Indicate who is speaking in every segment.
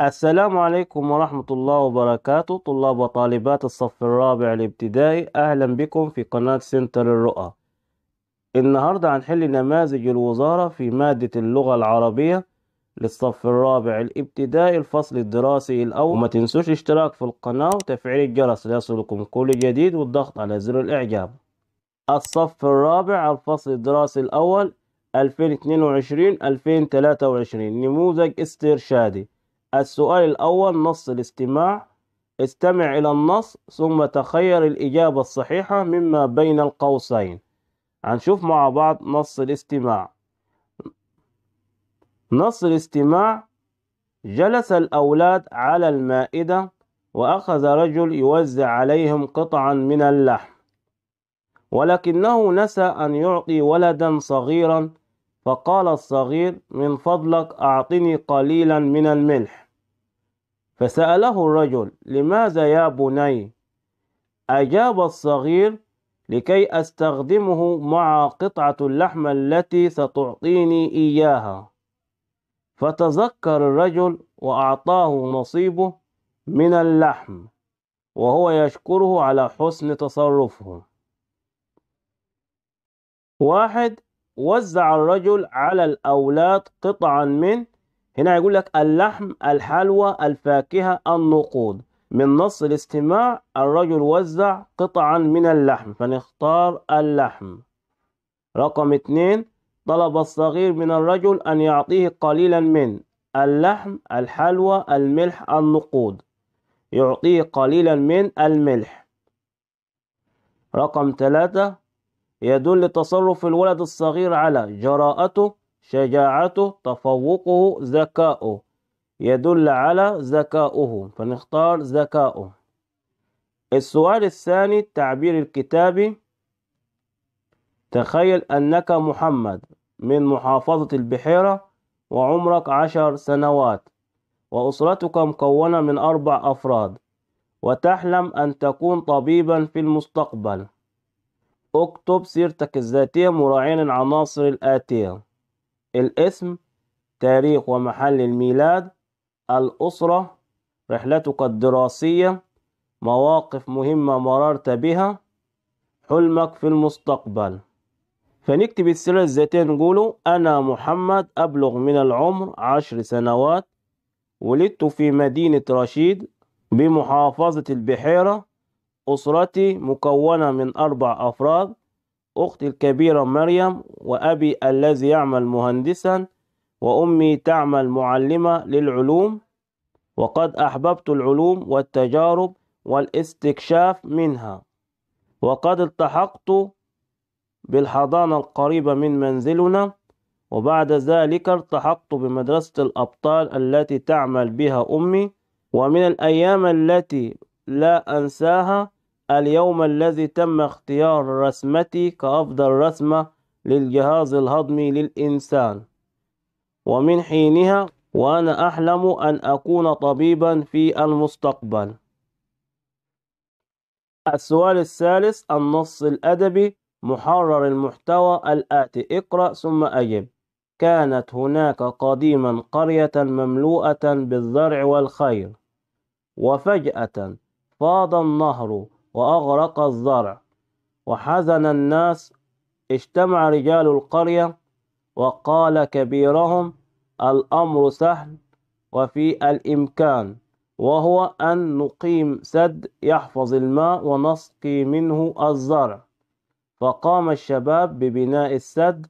Speaker 1: السلام عليكم ورحمة الله وبركاته طلاب وطالبات الصف الرابع الابتدائي أهلا بكم في قناة سنتر الرؤى النهاردة هنحل نماذج الوزارة في مادة اللغة العربية للصف الرابع الابتدائي الفصل الدراسي الأول وما تنسوش الاشتراك في القناة وتفعيل الجرس ليصلكم كل جديد والضغط على زر الإعجاب الصف الرابع الفصل الدراسي الأول 2022-2023 نموذج استرشادي السؤال الأول نص الاستماع استمع إلى النص ثم تخير الإجابة الصحيحة مما بين القوسين هنشوف مع بعض نص الاستماع نص الاستماع جلس الأولاد على المائدة وأخذ رجل يوزع عليهم قطعا من اللحم ولكنه نسى أن يعطي ولدا صغيرا فقال الصغير من فضلك أعطني قليلا من الملح فسأله الرجل لماذا يا بني أجاب الصغير لكي أستخدمه مع قطعة اللحم التي ستعطيني إياها فتذكر الرجل وأعطاه نصيبه من اللحم وهو يشكره على حسن تصرفه واحد وزع الرجل على الأولاد قطعا من هنا يقول لك اللحم الحلوى الفاكهة النقود من نص الاستماع الرجل وزع قطعا من اللحم فنختار اللحم رقم اثنين طلب الصغير من الرجل أن يعطيه قليلا من اللحم الحلوى الملح النقود يعطيه قليلا من الملح رقم ثلاثة يدل تصرف الولد الصغير على جراءته شجاعته تفوقه ذكاؤه يدل على ذكاؤه فنختار ذكاؤه السؤال الثاني التعبير الكتابي تخيل أنك محمد من محافظة البحيرة وعمرك عشر سنوات وأسرتك مكونة من أربع أفراد وتحلم أن تكون طبيبا في المستقبل اكتب سيرتك الذاتية مراعين العناصر الآتية الاسم تاريخ ومحل الميلاد الأسرة رحلتك الدراسية مواقف مهمة مررت بها حلمك في المستقبل فنكتب السيرة الذاتية نقوله أنا محمد أبلغ من العمر عشر سنوات ولدت في مدينة رشيد بمحافظة البحيرة أسرتي مكونة من أربع أفراد أختي الكبيرة مريم وأبي الذي يعمل مهندسا وأمي تعمل معلمة للعلوم وقد أحببت العلوم والتجارب والاستكشاف منها وقد التحقت بالحضانة القريبة من منزلنا وبعد ذلك التحقت بمدرسة الأبطال التي تعمل بها أمي ومن الأيام التي لا أنساها اليوم الذي تم اختيار رسمتي كأفضل رسمة للجهاز الهضمي للإنسان ومن حينها وأنا أحلم أن أكون طبيبا في المستقبل السؤال الثالث النص الأدبي محرر المحتوى الآتي اقرأ ثم أجب كانت هناك قديما قرية مملوءة بالزرع والخير وفجأة فاض النهر وأغرق الزرع وحزن الناس اجتمع رجال القرية وقال كبيرهم الأمر سهل وفي الإمكان وهو أن نقيم سد يحفظ الماء ونسقي منه الزرع فقام الشباب ببناء السد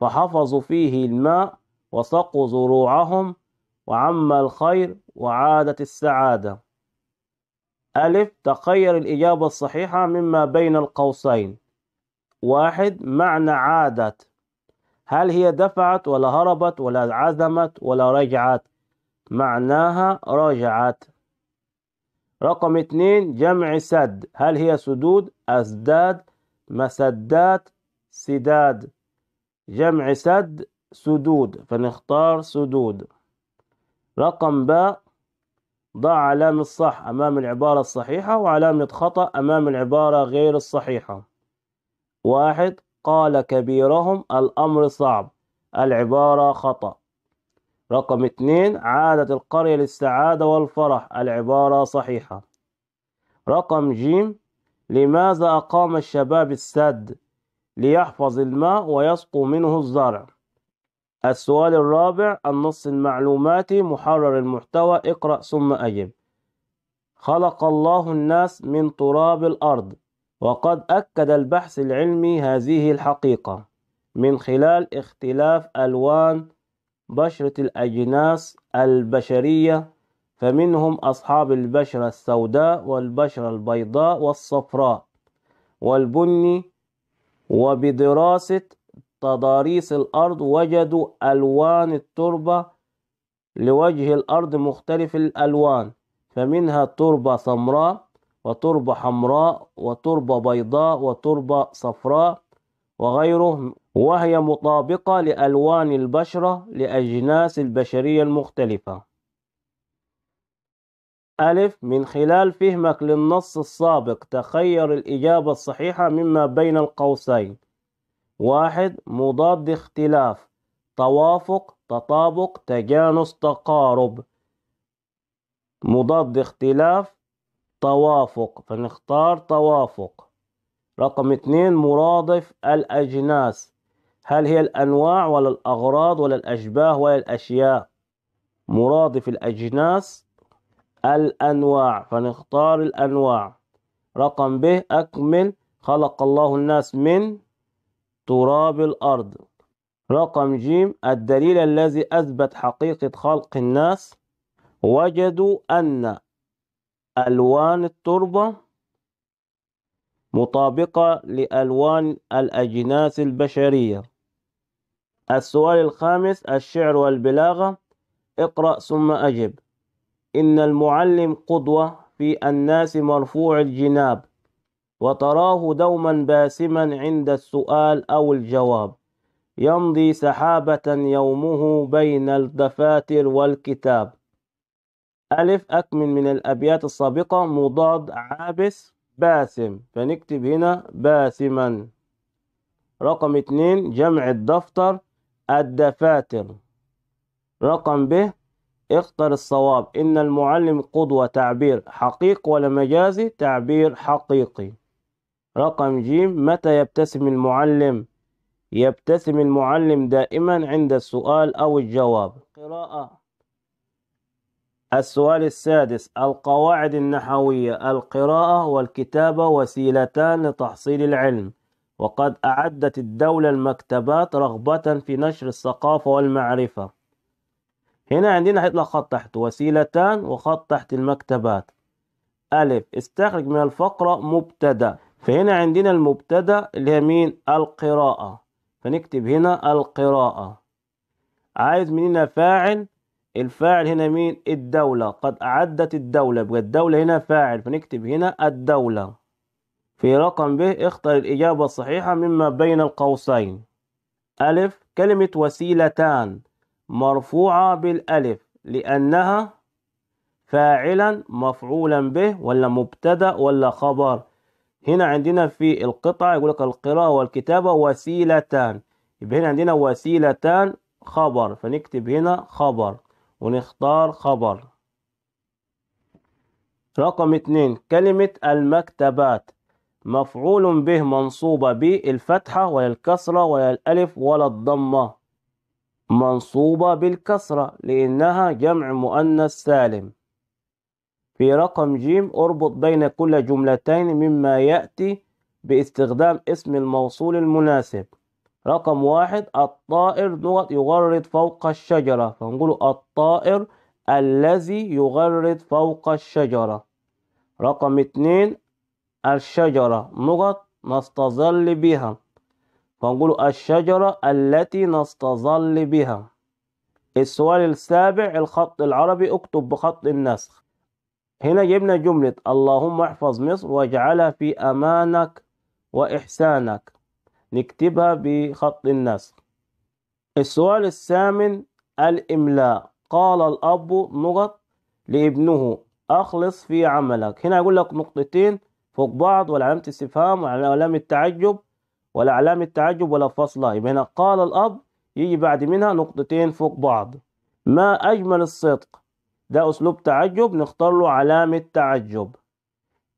Speaker 1: فحفظوا فيه الماء وسقوا زروعهم وعم الخير وعادت السعاده ألف تخير الإجابة الصحيحة مما بين القوسين واحد معنى عادت هل هي دفعت ولا هربت ولا عزمت ولا رجعت معناها رجعت رقم اثنين جمع سد هل هي سدود أسداد مسدات سداد جمع سد سدود فنختار سدود رقم باء ضع علامة صح أمام العبارة الصحيحة وعلامة خطأ أمام العبارة غير الصحيحة واحد قال كبيرهم الأمر صعب العبارة خطأ رقم اثنين عادت القرية للسعادة والفرح العبارة صحيحة رقم جيم لماذا أقام الشباب السد ليحفظ الماء ويسقو منه الزرع السؤال الرابع النص المعلوماتي محرر المحتوى اقرأ ثم أجب خلق الله الناس من تراب الأرض وقد أكد البحث العلمي هذه الحقيقة من خلال اختلاف ألوان بشرة الأجناس البشرية فمنهم أصحاب البشرة السوداء والبشرة البيضاء والصفراء والبني وبدراسة تضاريس الأرض وجدوا ألوان التربة لوجه الأرض مختلف الألوان فمنها تربة سمراء وتربة حمراء وتربة بيضاء وتربة صفراء وغيره وهي مطابقة لألوان البشرة لأجناس البشرية المختلفة ألف من خلال فهمك للنص السابق تخير الإجابة الصحيحة مما بين القوسين واحد مضاد اختلاف توافق تطابق تجانس تقارب مضاد اختلاف توافق فنختار توافق رقم اثنين مرادف الأجناس هل هي الأنواع ولا الأغراض ولا الأشباه ولا الأشياء مرادف الأجناس الأنواع فنختار الأنواع رقم ب أكمل خلق الله الناس من تراب الأرض رقم جيم الدليل الذي أثبت حقيقة خلق الناس وجدوا أن ألوان التربة مطابقة لألوان الأجناس البشرية السؤال الخامس الشعر والبلاغة اقرأ ثم أجب إن المعلم قدوة في الناس مرفوع الجناب وتراه دوما باسما عند السؤال أو الجواب يمضي سحابة يومه بين الدفاتر والكتاب ألف أكمل من الأبيات السابقة مضاد عابس باسم فنكتب هنا باسما رقم اتنين جمع الدفتر الدفاتر رقم ب اختر الصواب إن المعلم قدوة تعبير حقيقي ولا مجازي تعبير حقيقي رقم ج متى يبتسم المعلم يبتسم المعلم دائما عند السؤال أو الجواب قراءة السؤال السادس القواعد النحوية القراءة والكتابة وسيلتان لتحصيل العلم وقد أعدت الدولة المكتبات رغبة في نشر الثقافة والمعرفة هنا عندنا حيطلع خط تحت وسيلتان وخط تحت المكتبات ألف استخرج من الفقرة مبتدأ فهنا عندنا المبتدأ اللي هي مين القراءة فنكتب هنا القراءة عايز مننا فاعل الفاعل هنا مين الدولة قد أعدت الدولة يبقى الدولة هنا فاعل فنكتب هنا الدولة في رقم ب اختر الإجابة الصحيحة مما بين القوسين ألف كلمة وسيلتان مرفوعة بالألف لأنها فاعلا مفعولا به ولا مبتدأ ولا خبر هنا عندنا في القطع يقول لك القراءة والكتابة وسيلتان يبقى هنا عندنا وسيلتان خبر فنكتب هنا خبر ونختار خبر رقم اتنين كلمة المكتبات مفعول به منصوبة بالفتحة ولا الكسرة ولا الألف ولا الضمة منصوبة بالكسرة لأنها جمع مؤنث سالم في رقم ج اربط بين كل جملتين مما يأتي باستخدام اسم الموصول المناسب رقم واحد الطائر نقط يغرد فوق الشجرة فنقول الطائر الذي يغرد فوق الشجرة رقم اتنين الشجرة نقط نستظل بها فنقول الشجرة التي نستظل بها السؤال السابع الخط العربي اكتب بخط النسخ هنا جبنا جملة اللهم احفظ مصر واجعلها في أمانك وإحسانك نكتبها بخط النسخ السؤال الثامن الإملاء قال الأب نقط لابنه أخلص في عملك هنا أقول لك نقطتين فوق بعض والعلامة استفهام والعلامة تعجب ولا علامة تعجب ولا فصلة يبقى هنا قال الأب يجي بعد منها نقطتين فوق بعض ما أجمل الصدق ده أسلوب تعجب نختار له علامة تعجب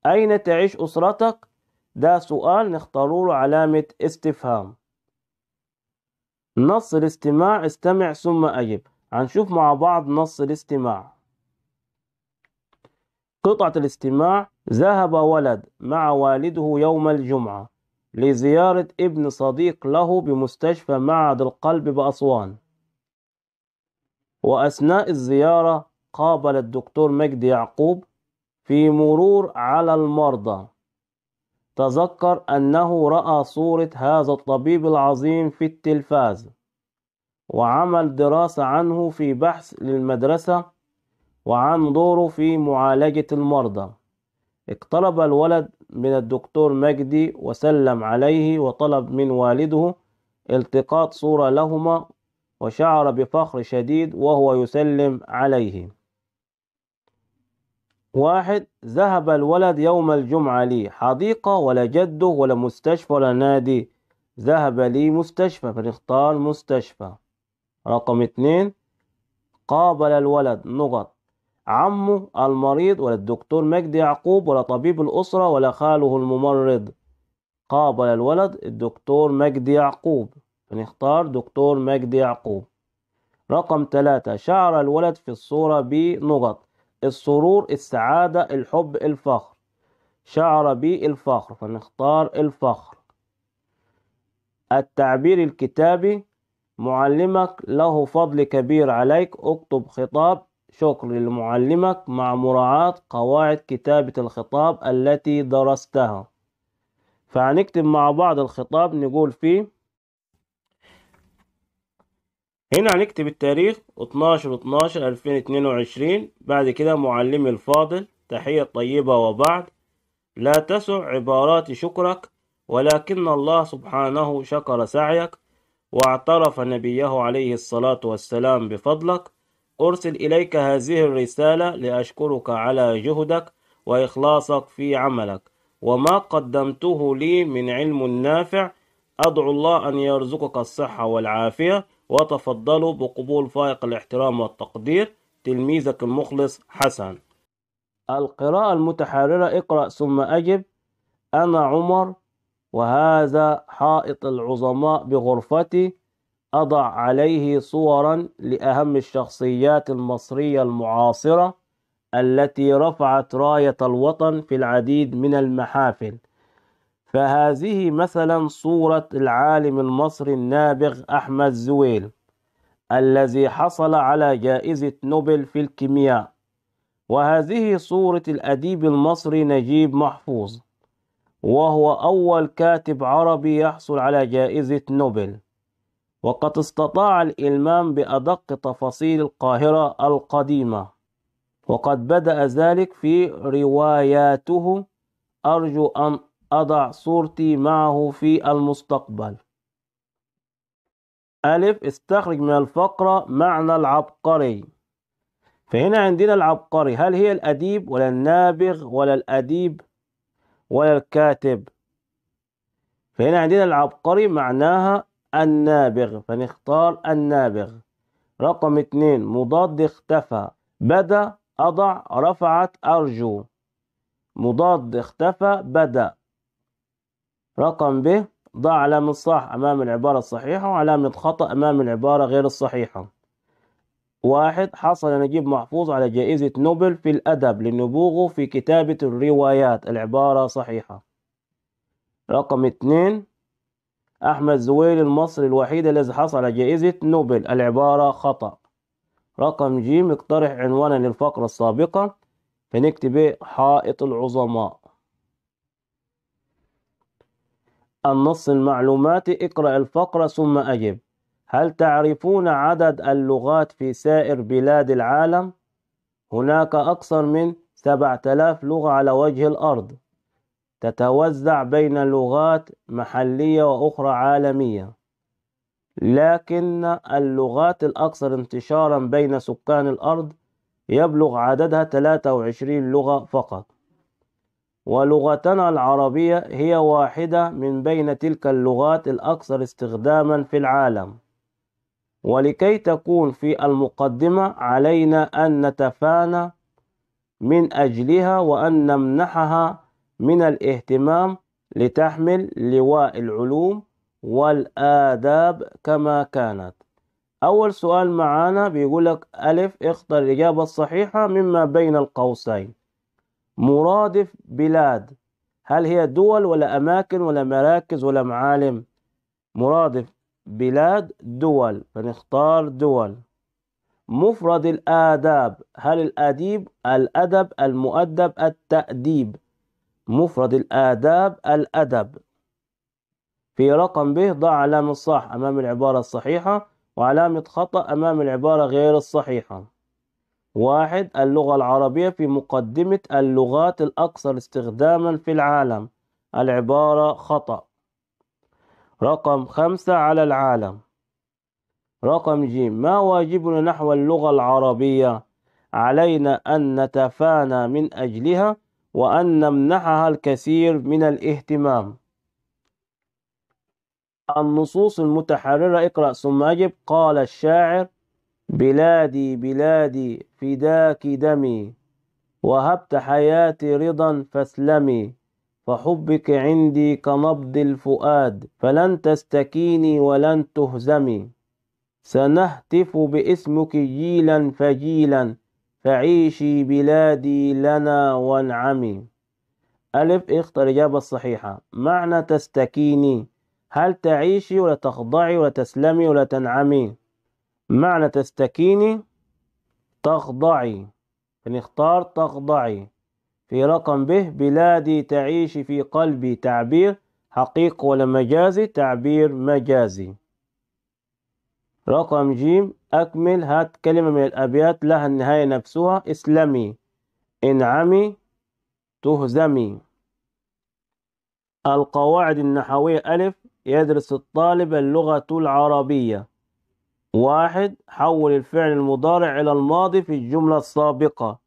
Speaker 1: أين تعيش أسرتك؟ ده سؤال نختار له علامة استفهام نص الاستماع استمع ثم أجب هنشوف مع بعض نص الاستماع قطعة الاستماع ذهب ولد مع والده يوم الجمعة لزيارة ابن صديق له بمستشفى معهد القلب بأسوان وأثناء الزيارة قابل الدكتور مجدي يعقوب في مرور على المرضى تذكر أنه رأى صورة هذا الطبيب العظيم في التلفاز وعمل دراسة عنه في بحث للمدرسة وعن دوره في معالجة المرضى اقترب الولد من الدكتور مجدي وسلم عليه وطلب من والده التقاط صورة لهما وشعر بفخر شديد وهو يسلم عليه واحد ذهب الولد يوم الجمعة لي حديقة ولا جده ولا مستشفى ولا نادي ذهب لي مستشفى فنختار مستشفى رقم اتنين قابل الولد نقط عمه المريض ولا الدكتور مجدي يعقوب ولا طبيب الأسرة ولا خاله الممرض قابل الولد الدكتور مجدي يعقوب فنختار دكتور مجدي يعقوب رقم ثلاثة شعر الولد في الصورة بنقط السرور السعادة الحب الفخر شعر بي الفخر فنختار الفخر التعبير الكتابي معلمك له فضل كبير عليك اكتب خطاب شكر لمعلمك مع مراعاة قواعد كتابة الخطاب التي درستها فهنكتب مع بعض الخطاب نقول فيه هنا هنكتب التاريخ 12 12 2022 بعد كده معلمي الفاضل تحية طيبة وبعد لا تسع عبارات شكرك ولكن الله سبحانه شكر سعيك واعترف نبيه عليه الصلاة والسلام بفضلك أرسل إليك هذه الرسالة لأشكرك على جهدك وإخلاصك في عملك وما قدمته لي من علم نافع أدعو الله أن يرزقك الصحة والعافية وتفضلوا بقبول فائق الاحترام والتقدير تلميذك المخلص حسن القراءة المتحررة اقرأ ثم أجب أنا عمر وهذا حائط العظماء بغرفتي أضع عليه صورا لأهم الشخصيات المصرية المعاصرة التي رفعت راية الوطن في العديد من المحافل فهذه مثلا صورة العالم المصري النابغ أحمد زويل الذي حصل على جائزة نوبل في الكيمياء وهذه صورة الأديب المصري نجيب محفوظ وهو أول كاتب عربي يحصل على جائزة نوبل وقد استطاع الإلمام بأدق تفاصيل القاهرة القديمة وقد بدأ ذلك في رواياته أرجو أن أضع صورتي معه في المستقبل ألف استخرج من الفقرة معنى العبقري فهنا عندنا العبقري هل هي الأديب ولا النابغ ولا الأديب ولا الكاتب فهنا عندنا العبقري معناها النابغ فنختار النابغ رقم اتنين مضاد اختفى بدا أضع رفعت أرجو مضاد اختفى بدأ رقم ب ضع علامة صح أمام العبارة الصحيحة وعلامة خطأ أمام العبارة غير الصحيحة واحد حصل نجيب محفوظ على جائزة نوبل في الأدب لنبوغه في كتابة الروايات العبارة صحيحة رقم اثنين أحمد زويل المصري الوحيد الذي حصل على جائزة نوبل العبارة خطأ رقم ج اقترح عنوانا للفقرة السابقة فنكتب حائط العظماء النص المعلوماتي اقرأ الفقرة ثم أجب هل تعرفون عدد اللغات في سائر بلاد العالم؟ هناك أكثر من 7000 لغة على وجه الأرض تتوزع بين لغات محلية وأخرى عالمية لكن اللغات الأكثر انتشارا بين سكان الأرض يبلغ عددها 23 لغة فقط ولغتنا العربية هي واحدة من بين تلك اللغات الأكثر استخداما في العالم ولكي تكون في المقدمة علينا أن نتفانى من أجلها وأن نمنحها من الاهتمام لتحمل لواء العلوم والآداب كما كانت أول سؤال معانا بيقولك ألف اختر الإجابة الصحيحة مما بين القوسين مرادف بلاد هل هي دول ولا أماكن ولا مراكز ولا معالم مرادف بلاد دول فنختار دول مفرد الآداب هل الأديب الأدب المؤدب التأديب مفرد الآداب الأدب في رقم به ضع علامة صح أمام العبارة الصحيحة وعلامة خطأ أمام العبارة غير الصحيحة واحد اللغة العربية في مقدمة اللغات الأكثر استخداما في العالم العبارة خطأ رقم خمسة على العالم رقم ج ما واجبنا نحو اللغة العربية علينا أن نتفانى من أجلها وأن نمنحها الكثير من الاهتمام النصوص المتحررة اقرأ ثم أجب قال الشاعر بلادي بلادي فداك دمي وهبت حياتي رضا فاسلمي فحبك عندي كنبض الفؤاد فلن تستكيني ولن تهزمي سنهتف باسمك جيلا فجيلا فعيشي بلادي لنا وانعمي ألف اختر الإجابة الصحيحة معنى تستكيني هل تعيشي ولا تخضعي ولا تسلمي ولا تنعمي معنى تستكيني تخضعي نختار يعني تخضعي في رقم به بلادي تعيش في قلبي تعبير حقيقي ولا مجازي تعبير مجازي رقم جيم أكمل هات كلمة من الأبيات لها النهاية نفسها اسلمي انعمي تهزمي القواعد النحوية ألف يدرس الطالب اللغة العربية واحد حول الفعل المضارع إلى الماضي في الجملة السابقة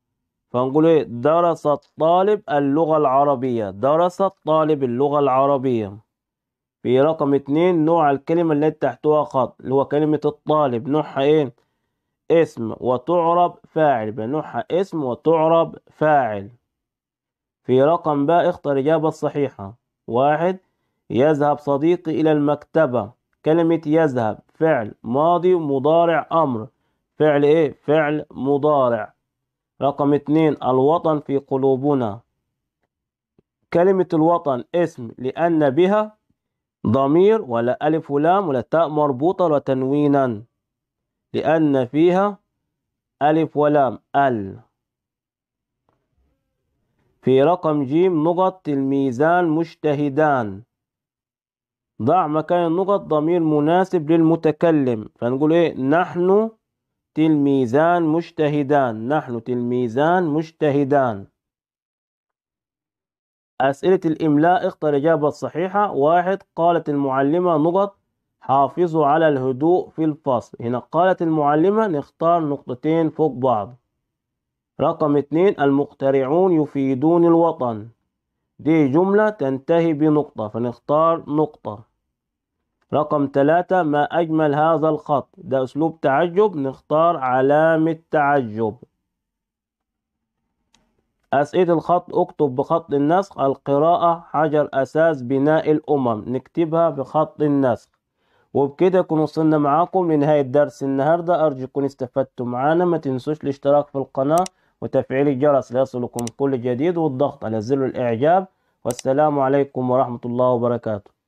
Speaker 1: فنقول إيه درس الطالب اللغة العربية درس الطالب اللغة العربية في رقم اتنين نوع الكلمة التي تحتها خط اللي هو كلمة الطالب نوعها إيه اسم وتعرب فاعل بنوعها نوعها اسم وتعرب فاعل في رقم باء اختر إجابة صحيحة واحد يذهب صديقي إلى المكتبة كلمة يذهب فعل ماضي مضارع أمر فعل إيه فعل مضارع رقم اتنين الوطن في قلوبنا كلمة الوطن اسم لأن بها ضمير ولا ألف ولام ولا تاء مربوطة وتنوينا لأن فيها ألف ولام ال في رقم جيم نقط الميزان مجتهدان ضع مكان النقط ضمير مناسب للمتكلم فنقول ايه نحن تلميذان مجتهدان نحن تلميذان مجتهدان أسئلة الإملاء اختر إجابة صحيحة واحد قالت المعلمة نقط حافظوا على الهدوء في الفصل هنا قالت المعلمة نختار نقطتين فوق بعض رقم اثنين المقترعون يفيدون الوطن دي جملة تنتهي بنقطة فنختار نقطة رقم ثلاثة ما أجمل هذا الخط ده أسلوب تعجب نختار علامة تعجب أسئلة الخط أكتب بخط النسخ القراءة حجر أساس بناء الأمم نكتبها بخط النسخ وبكده يكون وصلنا معاكم لنهاية درس النهاردة أرجو تكونوا استفدتم معانا ما تنسوش الاشتراك في القناة وتفعيل الجرس ليصلكم كل جديد والضغط على زر الإعجاب والسلام عليكم ورحمة الله وبركاته